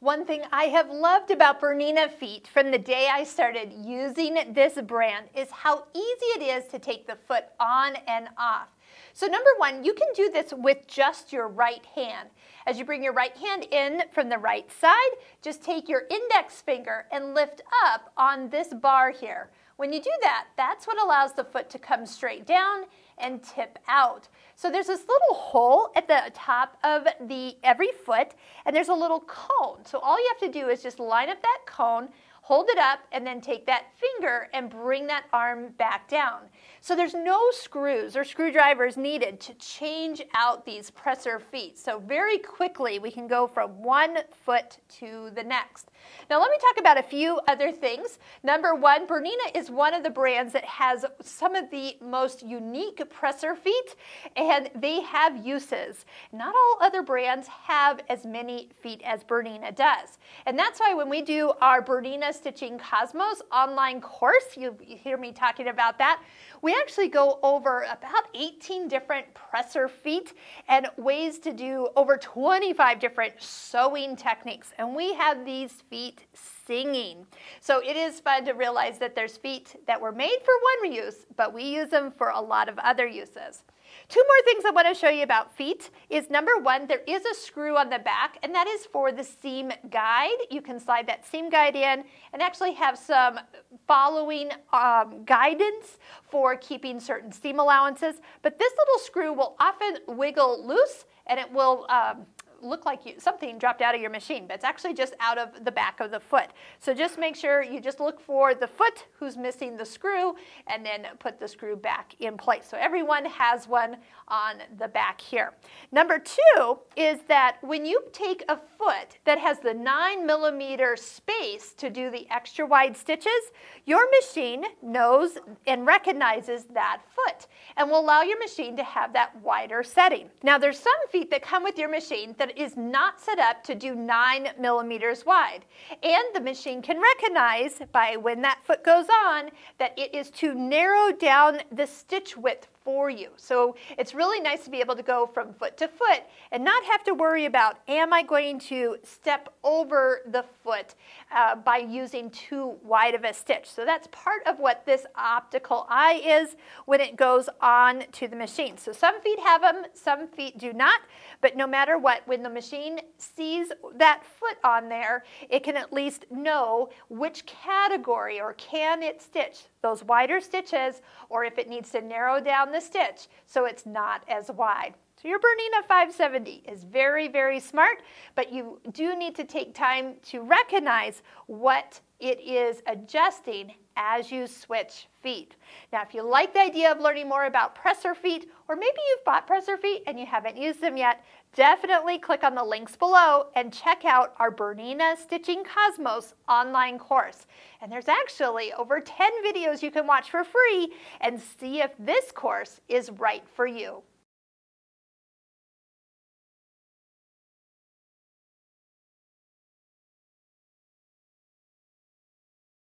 One thing I have loved about Bernina feet from the day I started using this brand is how easy it is to take the foot on and off. So number one, you can do this with just your right hand. As you bring your right hand in from the right side, just take your index finger and lift up on this bar here. When you do that, that's what allows the foot to come straight down and tip out. So there's this little hole at the top of the every foot, and there's a little cone. So all you have to do is just line up that cone, Hold it up and then take that finger and bring that arm back down. So there's no screws or screwdrivers needed to change out these presser feet. So very quickly we can go from one foot to the next. Now let me talk about a few other things. Number one, Bernina is one of the brands that has some of the most unique presser feet and they have uses. Not all other brands have as many feet as Bernina does. And that's why when we do our Bernina Stitching Cosmos online course. You, you hear me talking about that. We actually go over about 18 different presser feet and ways to do over 25 different sewing techniques. And we have these feet singing. So it is fun to realize that there's feet that were made for one use, but we use them for a lot of other uses. Two more things I want to show you about feet is number one, there is a screw on the back, and that is for the seam guide. You can slide that seam guide in and actually have some following um, guidance for keeping certain seam allowances. But this little screw will often wiggle loose and it will um, look like you, something dropped out of your machine, but it's actually just out of the back of the foot. So just make sure you just look for the foot who's missing the screw and then put the screw back in place. So everyone has one on the back here. Number two is that when you take a foot that has the nine millimeter space to do the extra wide stitches, your machine knows and recognizes that foot and will allow your machine to have that wider setting. Now there's some feet that come with your machine that is not set up to do 9 millimeters wide. And the machine can recognize by when that foot goes on that it is to narrow down the stitch width for you. So it's really nice to be able to go from foot to foot and not have to worry about am I going to step over the foot uh, by using too wide of a stitch. So that's part of what this optical eye is when it goes on to the machine. So some feet have them, some feet do not, but no matter what, when the machine sees that foot on there, it can at least know which category or can it stitch those wider stitches or if it needs to narrow down the stitch so it's not as wide. So your Bernina 570 is very, very smart, but you do need to take time to recognize what it is adjusting as you switch feet. Now, if you like the idea of learning more about presser feet, or maybe you've bought presser feet and you haven't used them yet, definitely click on the links below and check out our Bernina Stitching Cosmos online course. And there's actually over 10 videos you can watch for free and see if this course is right for you.